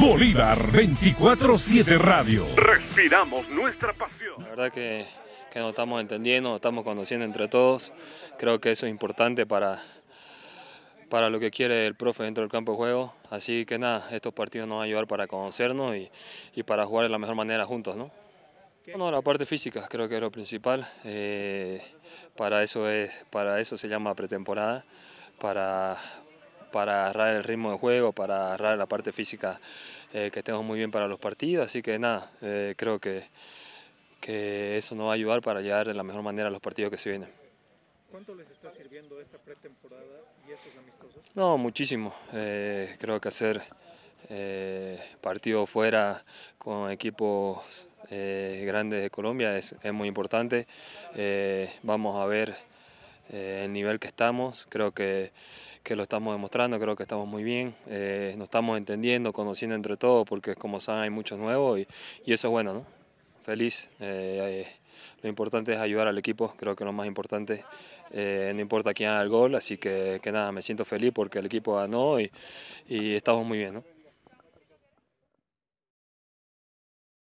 Bolívar 24-7 Radio. Respiramos nuestra pasión. La verdad que, que nos estamos entendiendo, nos estamos conociendo entre todos. Creo que eso es importante para, para lo que quiere el profe dentro del campo de juego. Así que nada, estos partidos nos van a ayudar para conocernos y, para jugar de la mejor manera juntos, ¿no? Bueno, la parte física creo que es lo principal. Eh, para, eso es, para eso se llama pretemporada, para, para agarrar el ritmo de juego, para agarrar la parte física eh, que estemos muy bien para los partidos. Así que nada, eh, creo que, que eso nos va a ayudar para llegar de la mejor manera a los partidos que se vienen. ¿Cuánto les está sirviendo esta pretemporada y estos amistosos? No, muchísimo. Eh, creo que hacer partidos fuera con equipos grandes de Colombia es, es muy importante. vamos a ver eh, el nivel que estamos, creo que, lo estamos demostrando, creo que estamos muy bien, eh, nos estamos entendiendo, conociendo entre todos, porque como saben hay muchos nuevos y, eso es bueno, ¿no? Feliz. Eh, lo importante es ayudar al equipo, creo que lo más importante, no importa quién haga el gol, así que, que, nada, me siento feliz porque el equipo ganó y, y estamos muy bien, ¿no?